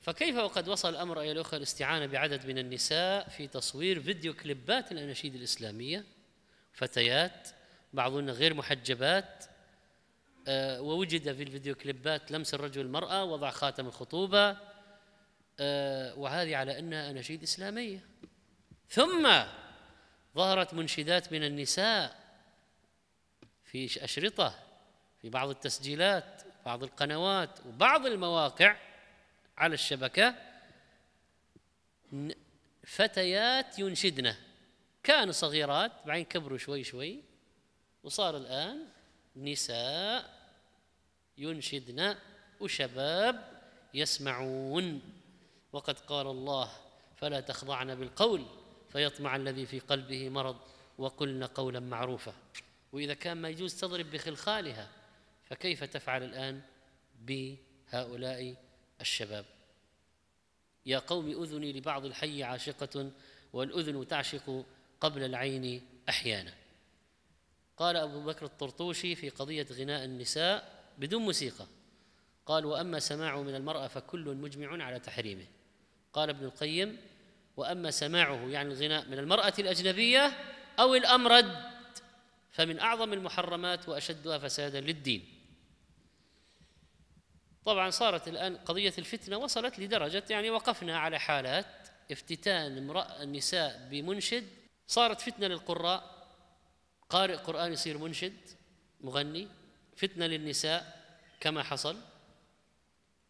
فكيف وقد وصل الأمر أيها الأخوة الاستعانة بعدد من النساء في تصوير فيديو كليبات الأناشيد الإسلامية فتيات بعضهن غير محجبات آه، ووجد في الفيديو كليبات لمس الرجل المرأة وضع خاتم الخطوبة آه، وهذه على أنها أناشيد إسلامية ثم ظهرت منشدات من النساء في أشرطة في بعض التسجيلات بعض القنوات وبعض المواقع على الشبكة فتيات ينشدن كانوا صغيرات بعدين كبروا شوي شوي وصار الآن نساء ينشدن وشباب يسمعون وقد قال الله فلا تخضعن بالقول فيطمع الذي في قلبه مرض وقلن قولا معروفا وإذا كان ما يجوز تضرب بخلخالها فكيف تفعل الآن بهؤلاء الشباب يا قوم أذني لبعض الحي عاشقة والأذن تعشق قبل العين أحيانا قال أبو بكر الطرطوشي في قضية غناء النساء بدون موسيقى قال وأما سماعه من المرأة فكل مجمع على تحريمه قال ابن القيم وأما سماعه يعني الغناء من المرأة الأجنبية أو الأمرد فمن أعظم المحرمات وأشدها فسادا للدين طبعا صارت الآن قضية الفتنة وصلت لدرجة يعني وقفنا على حالات افتتان امرأة النساء بمنشد صارت فتنة للقراء قارئ قرآن يصير منشد مغني فتنة للنساء كما حصل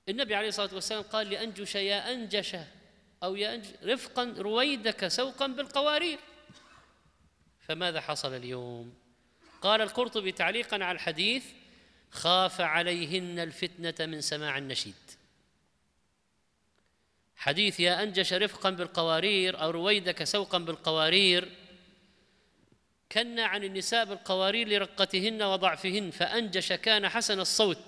النبي عليه الصلاة والسلام قال لأنجش يا أنجشة أو يا انجش رفقا رويدك سوقا بالقوارير فماذا حصل اليوم قال القرطبي تعليقا على الحديث خاف عليهن الفتنة من سماع النشيد حديث يا أنجش رفقا بالقوارير أو رويدك سوقا بالقوارير كنا عن النساء بالقوارير لرقتهن وضعفهن فأنجش كان حسن الصوت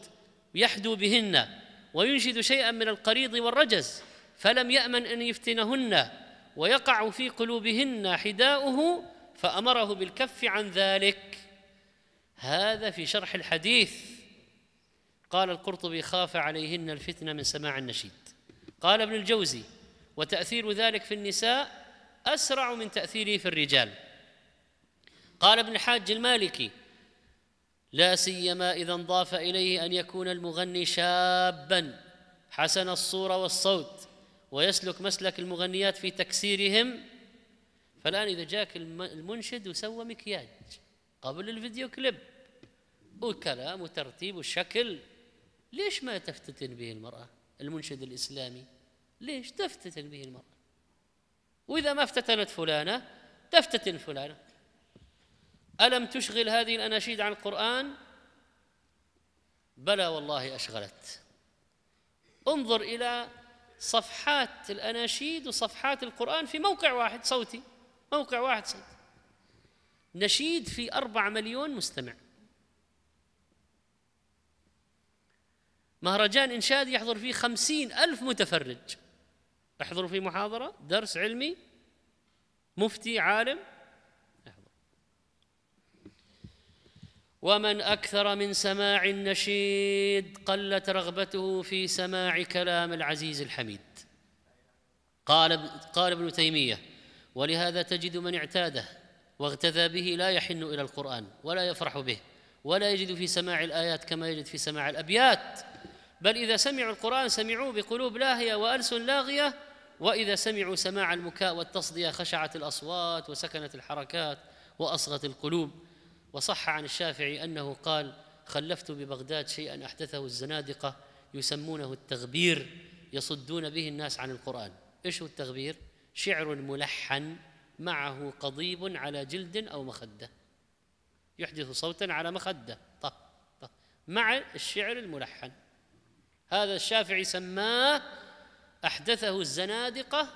يحدو بهن وينشد شيئا من القريض والرجز فلم يأمن أن يفتنهن ويقع في قلوبهن حداؤه فأمره بالكف عن ذلك هذا في شرح الحديث قال القرطبي خاف عليهن الفتنة من سماع النشيد قال ابن الجوزي وتأثير ذلك في النساء أسرع من تأثيره في الرجال قال ابن الحاج المالكي لا سيما إذا انضاف إليه أن يكون المغني شابا حسن الصورة والصوت ويسلك مسلك المغنيات في تكسيرهم فالآن إذا جاك المنشد وسوى مكياج قبل الفيديو كليب وكلام وترتيب وشكل ليش ما تفتتن به المرأة المنشد الإسلامي ليش تفتتن به المرأة وإذا ما افتتنت فلانة تفتتن فلانة ألم تشغل هذه الأناشيد عن القرآن بلى والله أشغلت انظر إلى صفحات الأناشيد وصفحات القرآن في موقع واحد صوتي موقع واحد صوتي نشيد في أربع مليون مستمع مهرجان إنشاد يحضر فيه خمسين ألف متفرج احضروا فيه محاضرة درس علمي مفتي عالم ومن أكثر من سماع النشيد قلت رغبته في سماع كلام العزيز الحميد قال قال ابن تيمية ولهذا تجد من اعتاده واغتذى به لا يحن إلى القرآن ولا يفرح به ولا يجد في سماع الآيات كما يجد في سماع الأبيات بل إذا سمعوا القرآن سمعوه بقلوب لاهية وألسن لاغية وإذا سمعوا سماع المكاء والتصدية خشعت الأصوات وسكنت الحركات وأصغت القلوب وصح عن الشافعي أنه قال خلفت ببغداد شيئا أحدثه الزنادقة يسمونه التغبير يصدون به الناس عن القرآن إيش هو التغبير؟ شعر ملحن معه قضيب على جلد أو مخدة يحدث صوتا على مخدة طه طه مع الشعر الملحن هذا الشافعي سماه أحدثه الزنادقة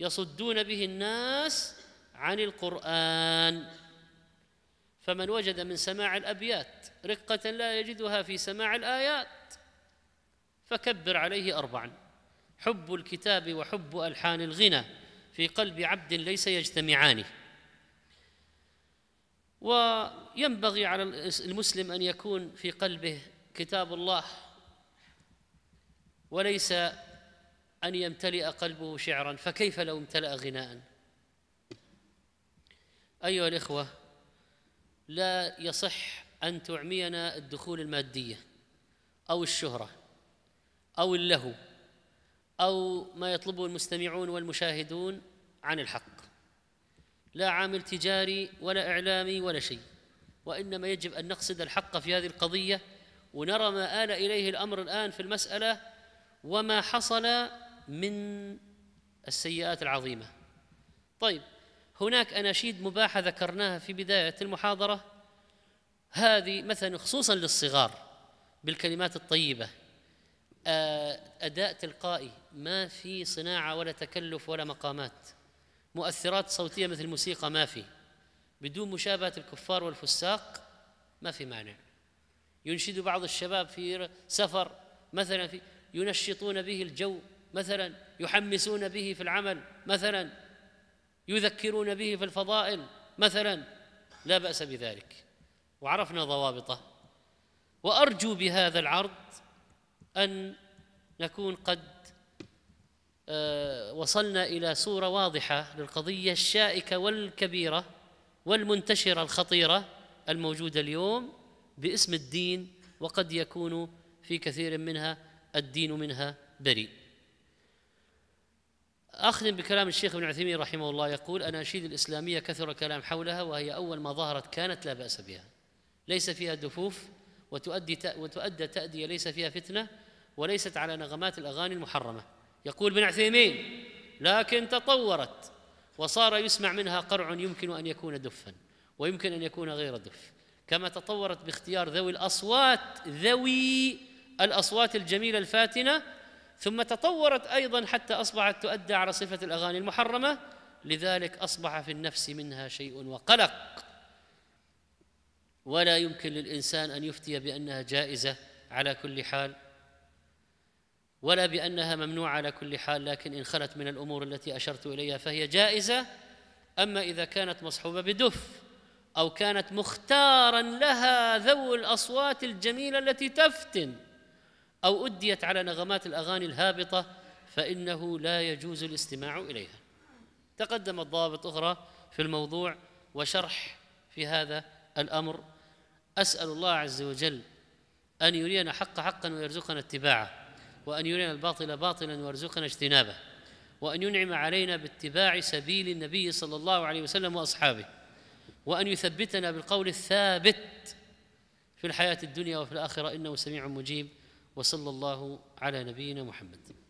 يصدون به الناس عن القرآن فمن وجد من سماع الأبيات رقة لا يجدها في سماع الآيات فكبر عليه أربعا حب الكتاب وحب ألحان الغنى في قلب عبد ليس يجتمعان وينبغي على المسلم أن يكون في قلبه كتاب الله وليس أن يمتلئ قلبه شعرا فكيف لو امتلأ غناء أيها الإخوة لا يصح أن تعمينا الدخول المادية أو الشهرة أو اللهو أو ما يطلبه المستمعون والمشاهدون عن الحق لا عامل تجاري ولا إعلامي ولا شيء وإنما يجب أن نقصد الحق في هذه القضية ونرى ما آل إليه الأمر الآن في المسألة وما حصل من السيئات العظيمه طيب هناك اناشيد مباحه ذكرناها في بدايه المحاضره هذه مثلا خصوصا للصغار بالكلمات الطيبه آه، اداء تلقائي ما في صناعه ولا تكلف ولا مقامات مؤثرات صوتيه مثل الموسيقى ما في بدون مشابهه الكفار والفساق ما في مانع ينشد بعض الشباب في سفر مثلا في ينشطون به الجو مثلا يحمسون به في العمل مثلا يذكرون به في الفضائل مثلا لا باس بذلك وعرفنا ضوابطه وارجو بهذا العرض ان نكون قد آه، وصلنا الى صوره واضحه للقضيه الشائكه والكبيره والمنتشره الخطيره الموجوده اليوم باسم الدين وقد يكون في كثير منها الدين منها بريء أختم بكلام الشيخ ابن عثيمين رحمه الله يقول أناشيد الإسلامية كثر الكلام حولها وهي أول ما ظهرت كانت لا بأس بها ليس فيها دفوف وتؤدي وتؤدى تأدية ليس فيها فتنة وليست على نغمات الأغاني المحرمة يقول ابن عثيمين لكن تطورت وصار يسمع منها قرع يمكن أن يكون دفا ويمكن أن يكون غير دف كما تطورت باختيار ذوي الأصوات ذوي الأصوات الجميلة الفاتنة ثم تطورت أيضا حتى أصبحت تؤدى على صفة الأغاني المحرمة لذلك أصبح في النفس منها شيء وقلق ولا يمكن للإنسان أن يفتي بأنها جائزة على كل حال ولا بأنها ممنوعة على كل حال لكن إن خلت من الأمور التي أشرت إليها فهي جائزة أما إذا كانت مصحوبة بدف أو كانت مختارا لها ذو الأصوات الجميلة التي تفتن أو أديت على نغمات الأغاني الهابطة فإنه لا يجوز الاستماع إليها تقدمت ضوابط أخرى في الموضوع وشرح في هذا الأمر أسأل الله عز وجل أن يرينا حق حقا ويرزقنا اتباعه وأن يرينا الباطل باطلا ويرزقنا اجتنابه وأن ينعم علينا باتباع سبيل النبي صلى الله عليه وسلم وأصحابه وأن يثبتنا بالقول الثابت في الحياة الدنيا وفي الآخرة إنه سميع مجيب وصلى الله على نبينا محمد